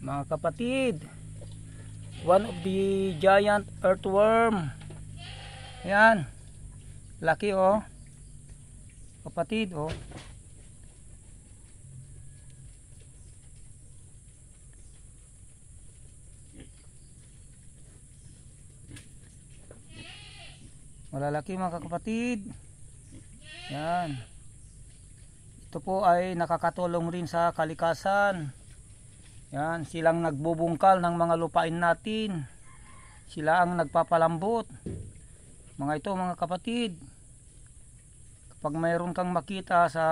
mga kapatid one of the giant earthworm ayan laki oh kapatid oh malalaki mga kapatid yan ito po ay nakakatulong rin sa kalikasan yan, silang nagbubungkal ng mga lupain natin. Sila ang nagpapalambot. Mga ito, mga kapatid. Kapag mayroon kang makita sa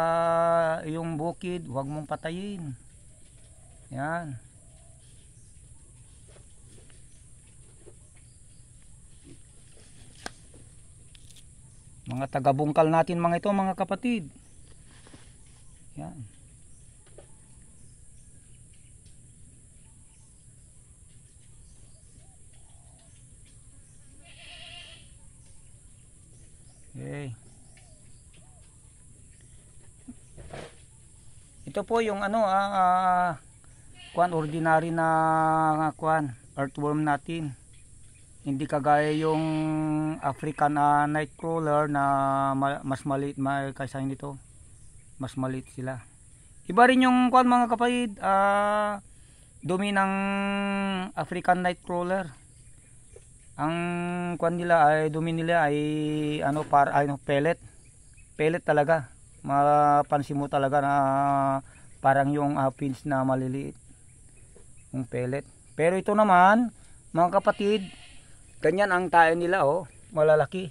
iyong bukid, huwag mong patayin. Yan. Mga tagabungkal natin mga ito, mga kapatid. Yan. Okay. Ito po yung ano ah, ah kuan ordinary na ah, kuan earthworm natin. Hindi kagaya yung African uh, nightcrawler na ma mas maliit may kaysa nito. Mas maliit sila. Iba rin yung kuan mga kapatid, ah, dumi ng African nightcrawler. Ang kwan nila ay dumi nila ay ano par ano pellet. Pellet talaga. Mapansin mo talaga na parang yung uh, ah, pins na maliliit. Yung pellet. Pero ito naman, mga kapatid, ganyan ang tayo nila oh, malalaki.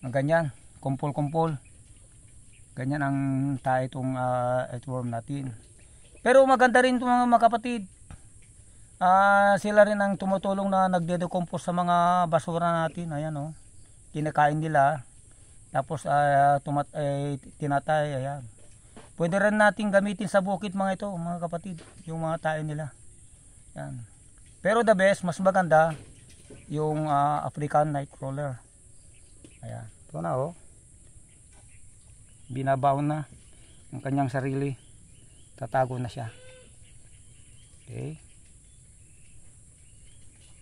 Ang ganyan, kumpol-kumpol. Ganyan ang tayo itong uh, earthworm natin. Pero maganda rin itong mga kapatid. Uh, sila rin ang tumutulong na nagde-decompose sa mga basura natin. Ayan Oh. Kinakain nila. Tapos uh, tumat eh, tinatay. Ayan. Pwede rin nating gamitin sa bukid mga ito mga kapatid. Yung mga tayo nila. Ayan. Pero the best, mas maganda yung uh, African Nightcrawler. Ayan. Ito na Oh. Binabaon na ang kanyang sarili. Tatago na siya. Okay.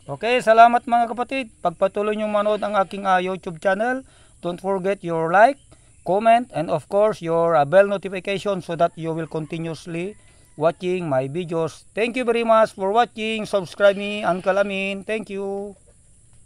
Okay, salamat mga kapatid. Pagpatuloy nyo manood ang aking uh, YouTube channel. Don't forget your like, comment, and of course your uh, bell notification so that you will continuously watching my videos. Thank you very much for watching. Subscribe me, Uncle Amin. Thank you.